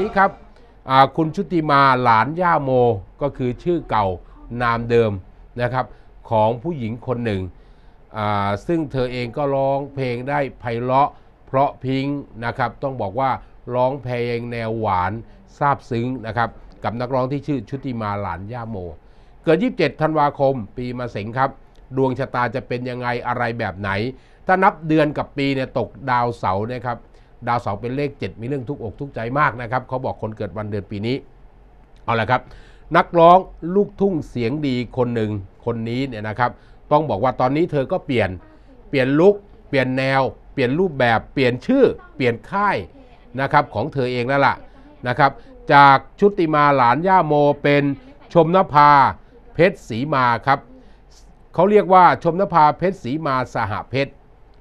นี้ครับคุณชุติมาหลานย่าโมก็คือชื่อเก่านามเดิมนะครับ ของผู้หญิงคนหนึ่งซึ่งเธอเองก็ร้องเพลงได้ไพเราะเพราะพิงนะครับ ต้องบอกว่าร้องเพลงแนวหวานซาบซึ้งนะครับ กับนักร้องที่ชื่อชุติมาหลานย่าโม เกิด 27 ธันวาคม ปีมาเสงครับ ดวงชะตาจะเป็นยังไงอะไรแบบไหน ถ้านับเดือนกับปีเนี่ยตกดาวเสาร์นะครับดาวเสาเป็นเลข 7 มีเรื่องทุกอกทุกใจมากนะครับเขาบอกคนเกิดวันเดือนปีนี้ เอาละครับ นักร้องลูกทุ่งเสียงดีคนหนึ่งคนนี้เนี่ยนะครับต้องบอกว่าตอนนี้เธอก็เปลี่ยนเปลี่ยนลุคเปลี่ยนแนว เปลี่ยนรูปแบบเปลี่ยนชื่อเปลี่ยนค่ายนะครับของเธอเองแล้วล่ะนะครับจากชุติมาหลานย่าโมเป็นชมนภาเพชรสีมาครับเขาเรียกว่าชมนภาเพชรสีมาสหเพชร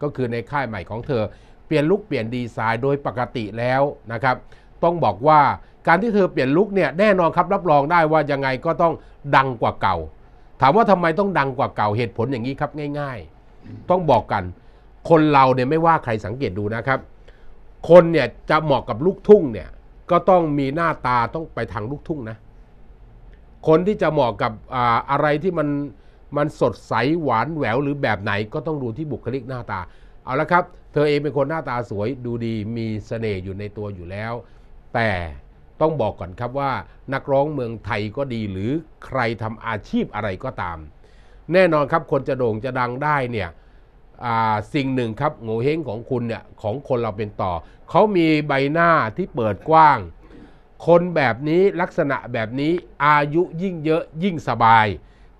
ก็คือในค่ายใหม่ของเธอเปลี่ยนลุกเปลี่ยนดีไซน์โดยปกติแล้วนะครับต้องบอกว่าการที่เธอเปลี่ยนลุกเนี่ยแน่นอนครับรับรองได้ว่ายังไงก็ต้องดังกว่าเก่า ถามว่าทำไมต้องดังกว่าเก่าเหตุผลอย่างนี้ครับง่ายๆ ต้องบอกกัน คนเราเนี่ยไม่ว่าใครสังเกตดูนะครับ คนเนี่ยจะเหมาะกับลูกทุ่งเนี่ยก็ต้องมีหน้าตาต้องไปทางลูกทุ่งนะคนที่จะเหมาะกับอะไรที่มันมันสดใสหวานแหววหรือแบบไหนก็ต้องดูที่บุคลิกหน้าตาเอาละครับ เธอเองเป็นคนหน้าตาสวยดูดีมีเสน่ห์อยู่ในตัวอยู่แล้ว แต่ต้องบอกก่อนครับว่านักร้องเมืองไทยก็ดีหรือใครทำอาชีพอะไรก็ตาม แน่นอนครับคนจะโด่งจะดังได้เนี่ยสิ่งหนึ่งครับโง่เฮงของคุณเนี่ยของคนเราเป็นต่อเขามีใบหน้าที่เปิดกว้าง คนแบบนี้ลักษณะแบบนี้อายุยิ่งเยอะยิ่งสบาย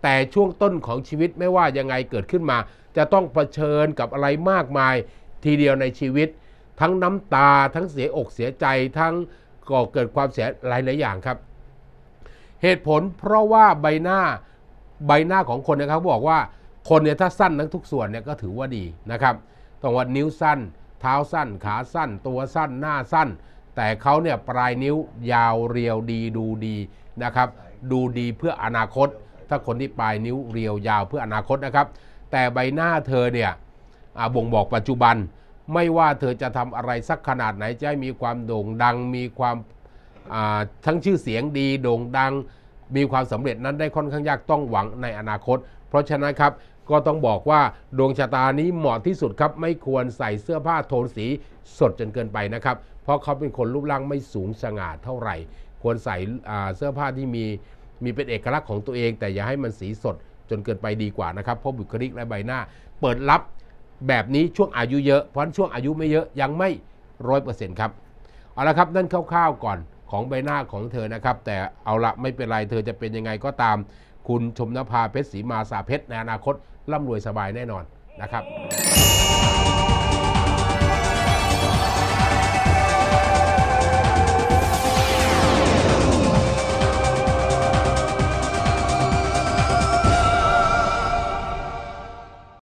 แต่ช่วงต้นของชีวิตไม่ว่ายังไงเกิดขึ้นมา จะต้องเผชิญกับอะไรมากมายทีเดียวในชีวิต ทั้งน้ำตาทั้งเสียอกเสียใจทั้งก่อเกิดความเสียหลายหลายอย่างครับ เหตุผลเพราะว่าใบหน้าใบหน้าของคนนะครับบอกว่าคนเนี่ยถ้าสั้นทั้งทุกส่วนเนี่ยก็ถือว่าดีนะครับต้องว่านิ้วสั้น เท้าสั้นขาสั้นตัวสั้น หน้าสั้น แต่เขาเนี่ยปลายนิ้วยาวเรียวดีดูดีนะครับ ดูดีเพื่ออนาคตถ้าคนที่ปลายนิ้วเรียวยาวเพื่ออนาคตนะครับ แต่ใบหน้าเธอเนี่ยบ่งบอกปัจจุบัน ไม่ว่าเธอจะทำอะไรสักขนาดไหน จะ้มีความโด่งดังมีความทั้งชื่อเสียงดีโด่งดังมีความสำเร็จนั้นได้ค่อนข้างยากต้องหวังในอนาคต เพราะฉะนั้นครับก็ต้องบอกว่าดวงชะตานี้เหมาะที่สุดครับไม่ควรใส่เสื้อผ้าโทนสีสดจนเกินไปนะครับ เพราะเขาเป็นคนรูปร่างไม่สูงสง่าเท่าไหร่ ควรใส่เสื้อผ้าที่มีมีเป็นเอกลักษณ์ของตัวเอง แต่อย่าให้มันสีสดจนเกินไปดีกว่านะครับเพราะบุคลิกและใบหน้า เปิดรับแบบนี้ช่วงอายุเยอะ เพราะช่วงอายุไม่เยอะยังไม่ร้อยเปอร์เซ็นต์ครับเอาละครับ นั่นคร่าวๆก่อนของใบหน้าของเธอนะครับ แต่เอาละไม่เป็นไร เธอจะเป็นยังไงก็ตาม คุณชมนภาเพชรศรีมาสาเพชรในอนาคตร่ำรวยสบายแน่นอนนะครับ